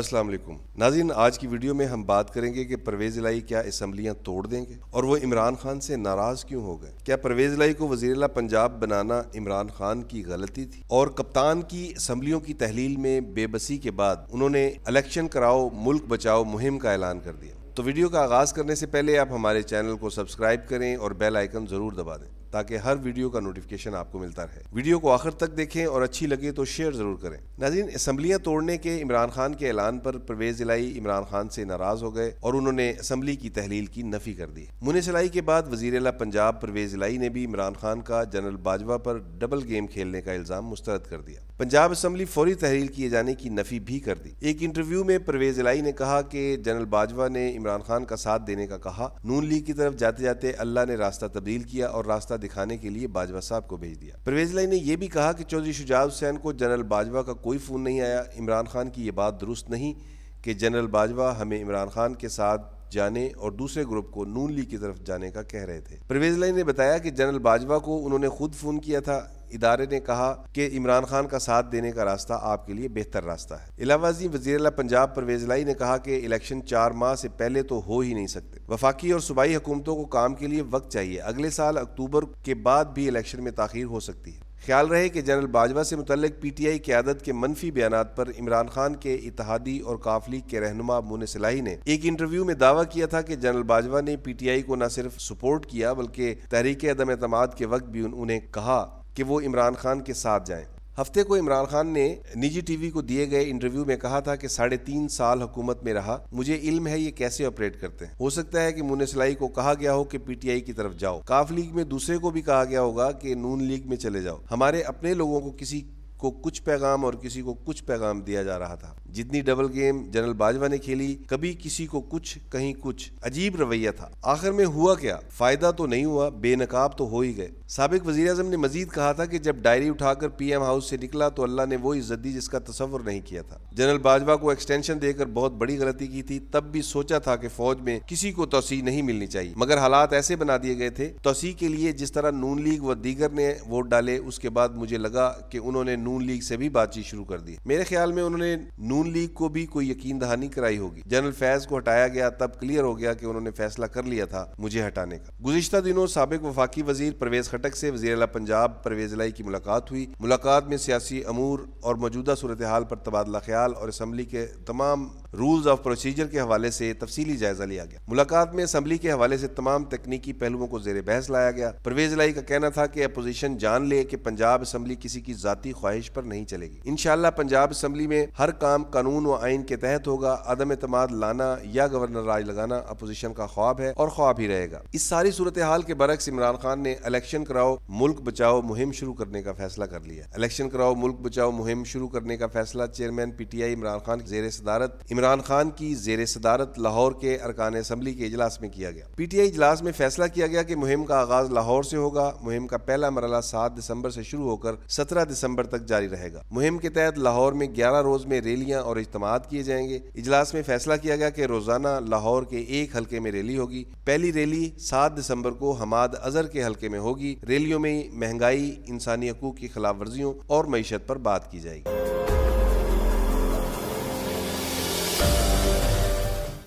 अस्सलाम वालेकुम नाजीन आज की वीडियो में हम बात करेंगे कि परवेज लाई क्या इसम्बलियाँ तोड़ देंगे और वो इमरान खान से नाराज़ क्यों हो गए क्या परवेज लाई को वजीर अला पंजाब बनाना इमरान खान की गलती थी और कप्तान की इसम्बलियों की तहलील में बेबसी के बाद उन्होंने इलेक्शन कराओ मुल्क बचाओ मुहिम का ऐलान कर दिया तो वीडियो का आगाज़ करने से पहले आप हमारे चैनल को सब्सक्राइब करें और बेल आइकन ज़रूर दबा दें ताकि हर वीडियो का नोटिफिकेशन आपको मिलता रहे वीडियो को आखिर तक देखें और अच्छी लगे तो शेयर ज़रूर करें नाजीन असम्बलियाँ तोड़ने के इमरान खान के ऐलान पर परवेज इलाई इमरान खान से नाराज़ हो गए और उन्होंने असम्बली की तहलील की नफ़ी कर दी मुन सिलाई के बाद वजी अला पंजाब परवेज इलाई ने भी इमरान खान का जनरल बाजवा पर डबल गेम खेलने का इल्ज़ाम मुस्तरद कर दिया पंजाब असम्बली फौरी तहरील किए जाने की नफ़ी भी कर दी एक इंटरव्यू में परवेज इलाई ने कहा कि जनरल बाजवा ने इमरान खान का साथ देने का कहा नून लीग की तरफ जाते जाते अल्लाह ने रास्ता तब्दील किया और रास्ता दिखाने के लिए बाजवा साहब को भेज दिया परवेज लाई ने यह भी कहा कि चौधरी शुजाब हुसैन को जनरल बाजवा का कोई फ़ोन नहीं आया इमरान खान की यह बात दुरुस्त नहीं कि जनरल बाजवा हमें इमरान खान के साथ जाने और दूसरे ग्रुप को नून लीग की तरफ जाने का कह रहे थे परवेज लाई ने बताया कि जनरल बाजवा को उन्होंने खुद फोन किया था इदारे ने कहा कि इमरान खान का साथ देने का रास्ता आपके लिए बेहतर रास्ता है इलावाजी वजी अला पंजाब परवेज लाई ने कहा कि इलेक्शन चार माह से पहले तो हो ही नहीं सकते वफाकी और सूबाई हुकूमतों को काम के लिए वक्त चाहिए अगले साल अक्टूबर के बाद भी इलेक्शन में ताखिर हो सकती है ख्याल रहे कि जनरल बाजवा से मुतलक पी टी आई क्यादत के मनफी बयान पर इमरान खान के इतिहादी और काफ लीग के रहनुमा मून सिलाही ने एक इंटरव्यू में दावा किया था कि जनरल बाजवा ने पी टी आई को न सिर्फ सपोर्ट किया बल्कि तहरीक अदम अतमाद के वक्त भी उन्हें कहा कि वो इमरान खान के साथ जाएं हफ्ते को इमरान खान ने निजी टीवी को दिए गए इंटरव्यू में कहा था कि साढ़े तीन साल हुकूमत में रहा मुझे इल्म है ये कैसे ऑपरेट करते हैं हो सकता है कि मुनसलाई को कहा गया हो कि पीटीआई की तरफ जाओ काफ लीग में दूसरे को भी कहा गया होगा कि नून लीग में चले जाओ हमारे अपने लोगों को किसी को कुछ पैगाम और किसी को कुछ पैगाम दिया जा रहा था जितनी डबल गेम जनरल बाजवा ने खेली कभी किसी को कुछ कहीं कुछ अजीब रवैया था आखिर में हुआ क्या फायदा तो नहीं हुआ बेनकाब तो हो ही गए सबक वजी अजम ने मजीद कहा था कि जब डायरी उठाकर पीएम हाउस से निकला तो अल्लाह ने वो इज्जत दी जिसका तस्वर नहीं किया था जनरल बाजवा को एक्सटेंशन देकर बहुत बड़ी गलती की थी तब भी सोचा था कि फौज में किसी को तोसी नहीं मिलनी चाहिए मगर हालात ऐसे बना दिए गए थे तोसी के लिए जिस तरह नून लीग व दीगर ने वोट डाले उसके बाद मुझे लगा कि उन्होंने नून नून लीग से भी बातचीत शुरू कर दी मेरे ख्याल में उन्होंने नून लीग को भी कोई यकीन दहानी कराई होगी जनरल फैज को हटाया गया तब क्लियर हो गया कि उन्होंने फैसला कर लिया था मुझे हटाने का गुजशत दिनों सबक वफाकी वजीर परवेज खटक से वजी अला पंजाब परवेज लाई की मुलाकात हुई मुलाकात में सियासी अमूर और मौजूदा सूरत हाल पर तबादला ख्याल और इसम्बली के तमाम रूल्स ऑफ प्रोसीजर के हवाले से तफसीली जायजा लिया गया मुलाकात में असम्बली के हवाले से तमाम तकनीकी पहलुओं को जेर बहस लाया गया परवेज लाई का कहना था कि अपोजिशन जान ले कि पंजाब असम्बली किसी की जाति ख्वाहिश पर नहीं चलेगी इनशाला पंजाब असम्बली में हर काम कानून व आइन के तहत होगा अदम अतमाद लाना या गवर्नर राज लगाना अपोजिशन का ख्वाब है और ख्वाब ही रहेगा इस सारी सूरत हाल के बरक्स इमरान खान ने इलेक्शन कराओ मुल्क बचाओ मुहिम शुरू करने का फैसला कर लिया इलेक्शन कराओ मुल्क बचाओ मुहिम शुरू करने का फैसला chairman P T I Imran Khan जेर सदारत इमरान खान की जेर सदारत लाहौर के अरकान असम्बली के इजलास में किया गया पी टी आई इजलास में फैसला किया गया कि मुहिम का आगाज लाहौर से होगा मुहिम का पहला मरला सात दिसंबर से शुरू होकर सत्रह दिसंबर तक जारी रहेगा मुहिम के तहत लाहौर में ग्यारह रोज में रैलियां और इज्तम किए जाएंगे इजलास में फैसला किया गया कि रोजाना लाहौर के एक हल्के में रैली होगी पहली रैली सात दिसंबर को हमाद अजहर के हल्के में होगी रैलियों में महंगाई इंसानी हकूक की खिलाफ वर्जियों और मीशत पर बात की जाएगी